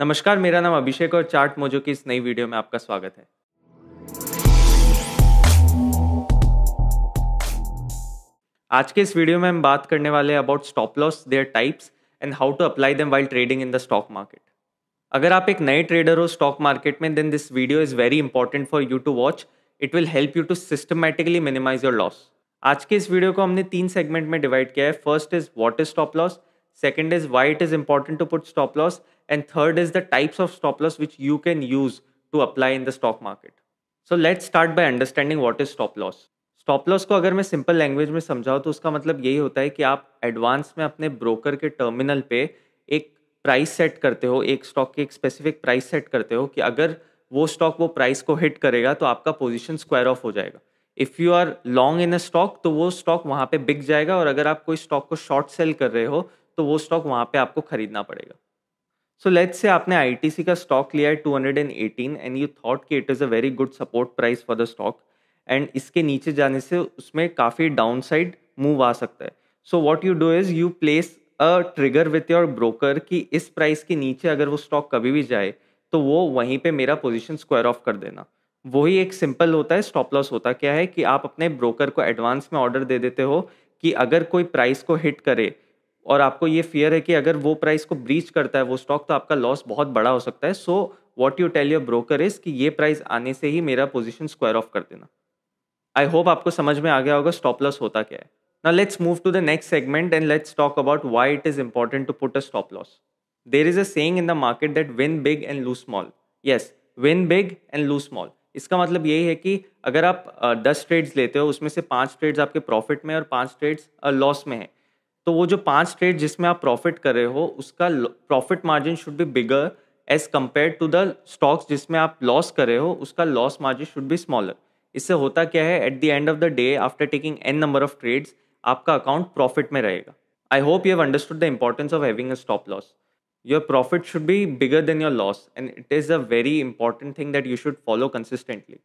नमस्कार मेरा नाम अभिषेक और चार्ट मोजो की इस नई वीडियो में आपका स्वागत है आज के इस वीडियो में हम बात करने वाले हैं about stop loss their types and how to apply them while trading in the stock market अगर आप एक नए ट्रेडर हो स्टॉक मार्केट में then this video is very important for you to watch it will help you to systematically minimise your loss आज के इस video को हमने तीन सेगमेंट में डिवाइड किया है first is what is stop loss second is why it is important to put stop loss And third is the types of stop loss which you can use to apply in the stock market. So let's start by understanding what is stop loss stop loss को अगर मैं simple language में समझाऊँ तो उसका मतलब यही होता है कि आप एडवांस में अपने ब्रोकर के टर्मिनल पे एक प्राइस सेट करते हो एक स्टॉक की एक स्पेसिफिक प्राइस सेट करते हो कि अगर वो स्टॉक वो प्राइस को हिट करेगा तो आपका पोजिशन स्क्वायर ऑफ हो जाएगा if you are long in a stock तो वो स्टॉक वहाँ पर बिक जाएगा और अगर आप कोई स्टॉक को शॉर्ट सेल कर रहे हो तो वो स्टॉक वहाँ पर आपको खरीदना पड़ेगा सो लेट्स से आपने आईटीसी का स्टॉक लिया है 218 एंड यू थॉट कि it is a very good support price for the stock and इसके नीचे जाने से उसमें काफ़ी डाउन साइड मूव आ सकता है so what you do is you place a trigger with your broker कि इस प्राइस के नीचे अगर वो स्टॉक कभी भी जाए तो वो वहीं पर मेरा पोजिशन स्क्वायर ऑफ कर देना वही एक सिंपल होता है स्टॉप लॉस होता क्या है कि आप अपने ब्रोकर को एडवांस में ऑर्डर दे देते हो कि अगर कोई प्राइस को हिट करे और आपको ये फियर है कि अगर वो प्राइस को ब्रीच करता है वो स्टॉक तो आपका लॉस बहुत बड़ा हो सकता है so what you tell your broker is कि ये प्राइस आने से ही मेरा पोजिशन स्क्वायर ऑफ कर देना आई होप आपको समझ में आ गया होगा स्टॉप लॉस होता क्या है ना let's move to the next segment and let's talk about why it is important to put a stop loss there is a saying in the market that win big and lose small yes win big and lose small इसका मतलब यही है कि अगर आप दस trades लेते हो उसमें से पांच ट्रेड्स आपके प्रॉफिट में और पांच ट्रेड्स लॉस में है तो वो जो पांच ट्रेड जिसमें आप प्रॉफिट कर रहे हो उसका profit margin should be bigger as compared to the stocks जिसमें आप लॉस कर रहे हो उसका loss margin should be smaller इससे होता क्या है at the end of the day after taking an number of trades आपका अकाउंट प्रॉफिट में रहेगा I hope you have understood the importance of having a stop loss your profit should be bigger than your loss and it is a very important thing that you should follow consistently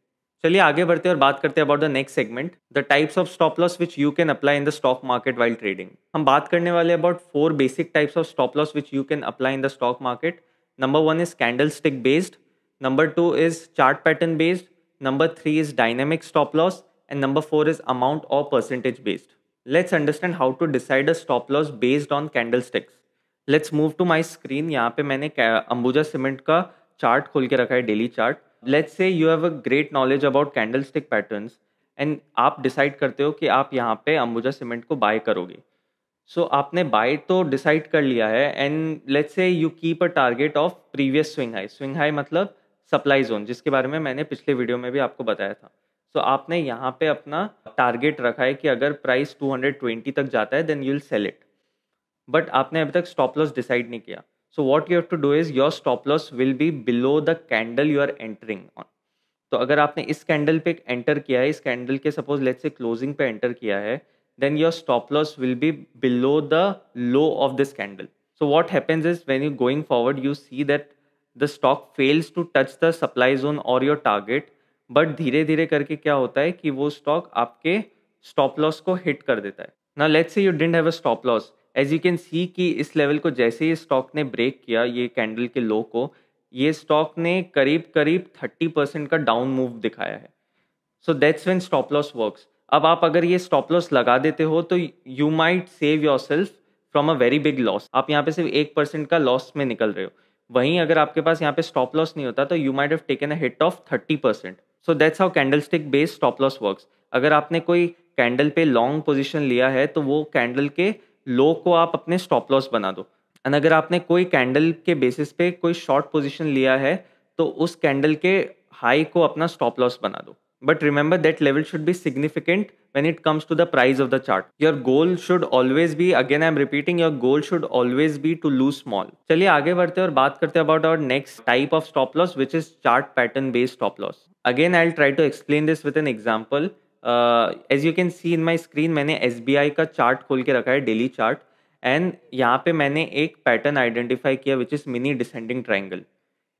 चलिए आगे बढ़ते हैं और बात करते हैं about the next segment the types of stop loss which you can apply in the stock market while trading हम बात करने वाले about four basic types of stop loss which you can apply in the stock market number one is candle stick based number two is chart pattern based number three is dynamic stop loss and number four is amount और percentage based let's understand how to decide a stop loss based on candle sticks let's move to my screen यहाँ पे मैंने Ambuja cement का chart खोल के रखा है daily chart let's say you have a great knowledge about candle stick patterns and आप decide करते हो कि आप यहाँ पे अंबुजा सीमेंट को बाय करोगे सो so, आपने बाय तो डिसाइड कर लिया है and let's say you keep a target of previous swing high swing high मतलब सप्लाई जोन जिसके बारे में मैंने पिछले वीडियो में भी आपको बताया था सो so, आपने यहाँ पे अपना टारगेट रखा है कि अगर प्राइस 220 तक जाता है then you will sell it but आपने अभी तक स्टॉप लॉस डिसाइड नहीं किया so what you have to do is your stop loss will be below the candle you are entering on तो अगर आपने इस कैंडल पे एंटर किया है इस कैंडल के सपोज लेट्स से क्लोजिंग पे एंटर किया है then your stop loss will be below the low of this candle so what happens is when you going forward you see that the stock fails to touch the supply zone और your target but धीरे धीरे करके क्या होता है कि वो stock आपके स्टॉप लॉस को हिट कर देता है ना let's say you didn't have a stop loss as you can see कि इस लेवल को जैसे ही स्टॉक ने ब्रेक किया ये कैंडल के लो को ये स्टॉक ने करीब करीब थर्टी परसेंट का डाउन मूव दिखाया है so that's when stop loss work अब आप अगर ये स्टॉप लॉस लगा देते हो तो you might save yourself from a very big loss आप यहाँ पे सिर्फ एक परसेंट का लॉस में निकल रहे हो वहीं अगर आपके पास यहाँ पे स्टॉप लॉस नहीं होता तो you might have taken a hit of thirty percent so that's how candle stick based stop loss work अगर आपने कोई कैंडल पे लॉन्ग पोजिशन लिया है तो वो कैंडल के लो को आप अपने स्टॉप लॉस बना दो एंड अगर आपने कोई कैंडल के बेसिस पे कोई शॉर्ट पोजीशन लिया है तो उस कैंडल के हाई को अपना स्टॉप लॉस बना दो but remember that level should be significant when it comes to the price of the chart your goal should always be again I am repeating your goal should always be to lose small चलिए आगे बढ़ते और बात करते about our next type of stop loss which is chart pattern based stop loss again I try to explain this with an example as you can C in my screen मैंने एस का chart खोल के रखा है daily chart and यहाँ पे मैंने एक पैटर्न आइडेंटिफाई किया which is mini descending triangle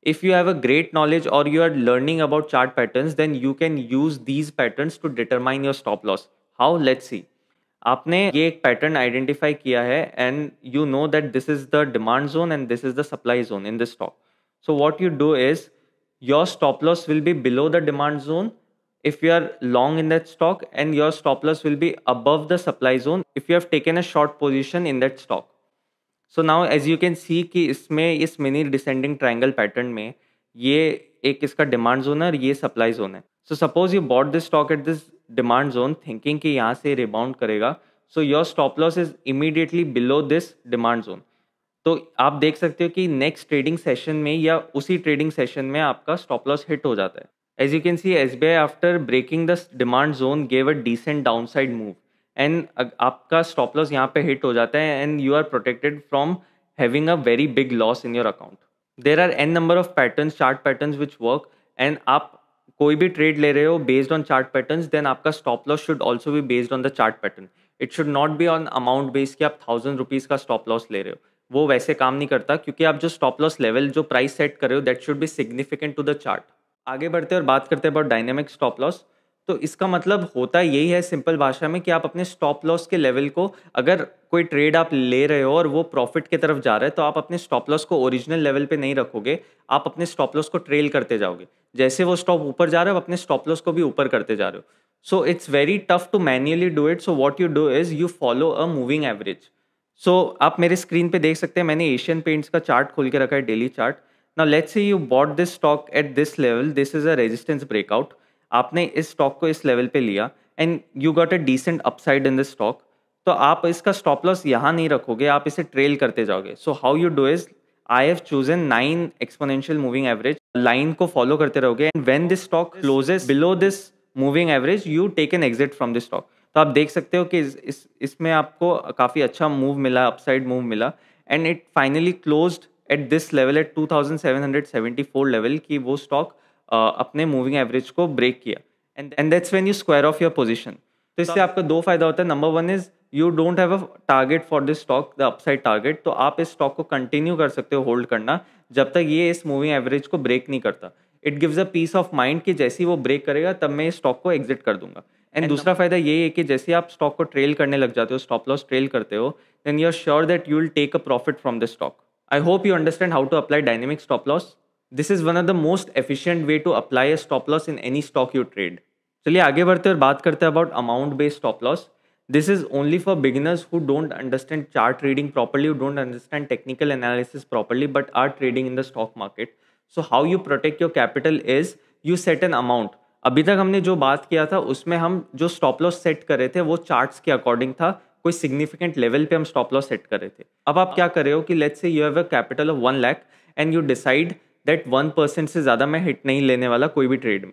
if you have a great knowledge और you are learning about chart pattern then you can use these patterns to determine your stop loss how let's see आपने ये एक pattern identify किया है and you know that this is the demand zone and this is the supply zone in this stock so what you do is your stop loss will be below the demand zone if you are long in that stock and your stop loss will be above the supply zone if you have taken a short position in that stock so now as you can see कि इसमें इस mini descending triangle pattern में ये एक इसका demand zone है और ये सप्लाई जोन है so suppose you bought this stock at this demand zone thinking कि यहाँ से रिबाउंड करेगा so your stop loss is immediately below this demand zone तो आप देख सकते हो कि नेक्स्ट ट्रेडिंग सेशन में या उसी ट्रेडिंग सेशन में आपका स्टॉप लॉस हिट हो जाता है As you can see, SBI after breaking the demand zone gave a decent downside move and आपका stop loss यहाँ पे hit हो जाता है and you are protected from having a very big loss in your account. There are n number of patterns, chart patterns which work and आप कोई भी trade ले रहे हो based on chart pattern then आपका स्टॉप लॉस शुड ऑल्सो भी based on the chart pattern it should not be on amount base कि आप थाउजेंड रुपीज़ का स्टॉप लॉस ले रहे हो वो वैसे काम नहीं करता क्योंकि आप जो स्टॉप लॉस लेवल जो प्राइस सेट कर रहे हो that should be significant to the chart आगे बढ़ते हैं और बात करते हैं अबाउट डायनेमिक स्टॉप लॉस तो इसका मतलब होता यही है सिंपल भाषा में कि आप अपने स्टॉप लॉस के लेवल को अगर कोई ट्रेड आप ले रहे हो और वो प्रॉफिट की तरफ जा रहा है तो आप अपने स्टॉप लॉस को ओरिजिनल लेवल पे नहीं रखोगे आप अपने स्टॉप लॉस को ट्रेल करते जाओगे जैसे वो स्टॉप ऊपर जा रहे हो आप अपने स्टॉप लॉस को भी ऊपर करते जा रहे हो so it's very tough to manually do it so what you do is you follow a moving average so आप मेरे स्क्रीन पे देख सकते हैं मैंने एशियन पेंट्स का चार्ट खोल के रखा है डेली चार्ट ना let's say you bought this stock at this level this is a resistance breakout आपने इस स्टॉक को इस लेवल पे लिया and you got a decent upside in the stock तो आप इसका स्टॉप लॉस यहाँ नहीं रखोगे आप इसे ट्रेल करते जाओगे so how you do is I have chosen nine exponential moving average line को फॉलो करते रहोगे and when this stock closes below this moving average you take an exit from this stock तो आप देख सकते हो कि इस इसमें इस आपको काफ़ी अच्छा मूव मिला अपसाइड मूव मिला and it finally closed at this level at 2774 level की वो स्टॉक अपने मूविंग एवरेज को ब्रेक किया and and that's when you square off your position तो इससे आपका दो फायदा होता है number one is you don't have a target for this stock the upside target तो आप इस स्टॉक को कंटिन्यू कर सकते हो होल्ड करना जब तक ये इस मूविंग एवरेज को ब्रेक नहीं करता it gives a peace of mind कि जैसे ही वो ब्रेक करेगा तब मैं इस स्टॉक को एग्जिट कर दूंगा एंड दूसरा फायदा ये है कि जैसे आप स्टॉक को ट्रेल करने लग जाते हो स्टॉप लॉस ट्रेल करते हो then you are sure that you will take a profit from the stock I hope you understand how to apply dynamic stop loss. This is one of the most efficient way to apply a stop loss in any stock you trade. चलिए आगे बढ़ते और बात करते हैं about amount based stop loss this is only for beginners who don't understand chart trading properly who don't understand technical analysis properly but are trading in the stock market so how you protect your capital is you set an amount अभी तक हमने जो बात किया था उसमें हम जो स्टॉप लॉस सेट करे थे वो चार्ट्स के अकॉर्डिंग था कोई सिग्निफिकेंट लेवल पे हम स्टॉप लॉस सेट कर रहे थे अब आप क्या कर रहे हो कि let's say you have a capital of one lakh and you decide that one percent से ज़्यादा मैं हिट नहीं लेने वाला कोई भी ट्रेड में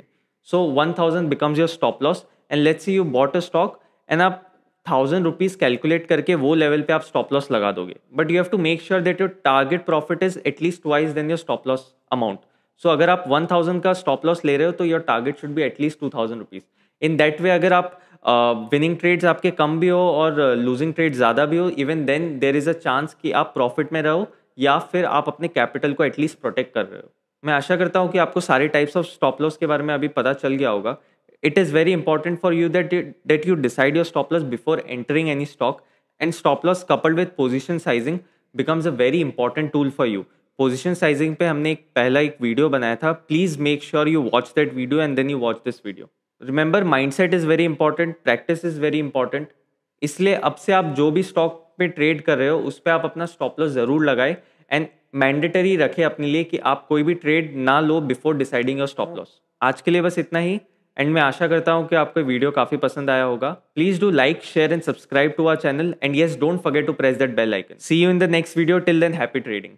so one thousand becomes your stop loss and let's say you bought a stock and आप थाउजेंड रुपीज़ कैलकुलेट करके वो लेवल पे आप स्टॉप लॉस लगा दोगे but you have to make sure that your target profit is at least wise then your stop loss amount so अगर आप one thousand का स्टॉप लॉस ले रहे हो तो योर टारगेट शुड भी at least two thousand rupees in that way अगर आप विनिंग ट्रेड्स आपके कम भी हो और लूजिंग ट्रेड ज़्यादा भी हो even then there is a chance कि आप प्रॉफिट में रहो या फिर आप अपने कैपिटल को एटलीस्ट प्रोटेक्ट कर रहे हो मैं आशा करता हूँ कि आपको सारे टाइप्स ऑफ स्टॉप लॉस के बारे में अभी पता चल गया होगा it is very important for you that that you decide your stop loss before entering any stock and stop loss coupled with position sizing becomes a very important tool for you position sizing पे हमने एक पहला एक video बनाया था please make sure you watch that video and then you watch this video remember mindset is very important practice is very important इसलिए अब से आप जो भी स्टॉक पे ट्रेड कर रहे हो उस पर आप अपना स्टॉप लॉस ज़रूर लगाए एंड मैंडेटरी रखें अपने लिए कि आप कोई भी ट्रेड ना लो before deciding your stop loss आज के लिए बस इतना ही एंड मैं आशा करता हूँ कि आपको वीडियो काफ़ी पसंद आया होगा please do like share and subscribe to our channel and yes don't forget to press that bell icon see you in the next video till then happy trading